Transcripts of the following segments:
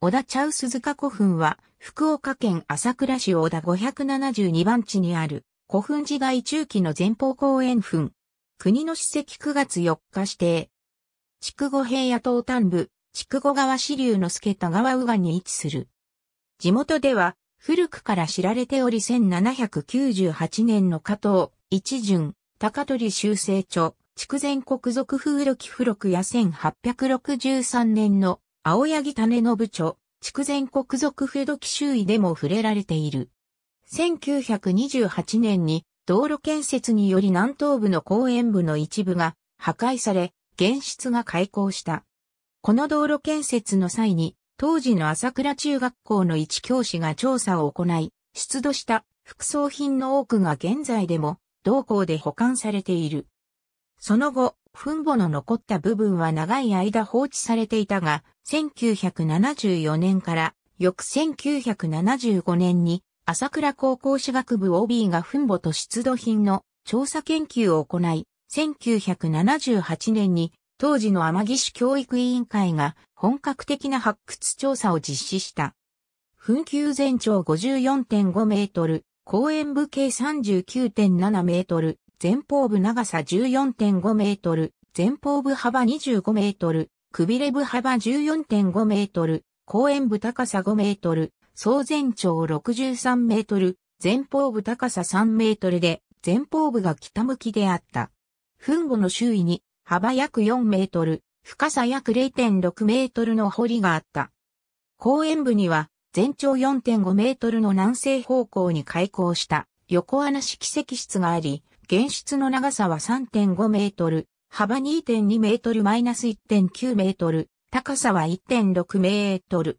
小田茶臼塚古墳は、福岡県朝倉市小田572番地にある、古墳時代中期の前方公園墳。国の史跡9月4日指定。筑後平野東端部、筑後川支流の助田川右岸に位置する。地元では、古くから知られており1798年の加藤、一巡、高取修正著、筑前国賊風録付録や1863年の青柳種の部長、筑前国賊不時周囲でも触れられている。1928年に道路建設により南東部の公園部の一部が破壊され、現室が開校した。この道路建設の際に、当時の朝倉中学校の一教師が調査を行い、出土した副葬品の多くが現在でも同校で保管されている。その後、墳墓の残った部分は長い間放置されていたが、1974年から翌1975年に朝倉高校史学部 OB が墳墓と出土品の調査研究を行い、1978年に当時の天城市教育委員会が本格的な発掘調査を実施した。墳丘全長54.5メートル、公園部計39.7メートル、前方部長さ14.5メートル、前方部幅25メートル、くびれ部幅14.5メートル、後円部高さ5メートル、総全長63メートル、前方部高さ3メートルで、前方部が北向きであった。墳後の周囲に幅約4メートル、深さ約0.6メートルの堀があった。後円部には全長4.5メートルの南西方向に開口した横穴式石室があり、原出の長さは3.5メートル、幅2.2メートルマイナス1.9メートル、高さは1.6メートル。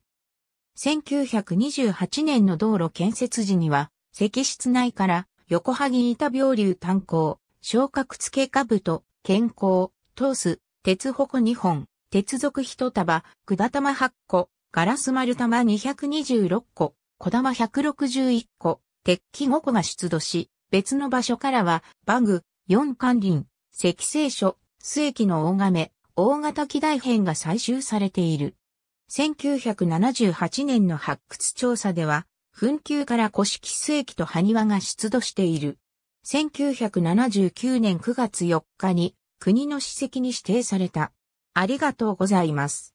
1928年の道路建設時には、石室内から横萩板病流炭鉱、昇格付けと、健康、トース、鉄矛2本、鉄属1束、管玉8個、ガラス丸玉226個、小玉161個、鉄器5個が出土し、別の場所からは、バグ、四関林、石聖書、末期の大亀、大型機大編が採集されている。1978年の発掘調査では、紛糾から古式末期と埴輪が出土している。1979年9月4日に国の史跡に指定された。ありがとうございます。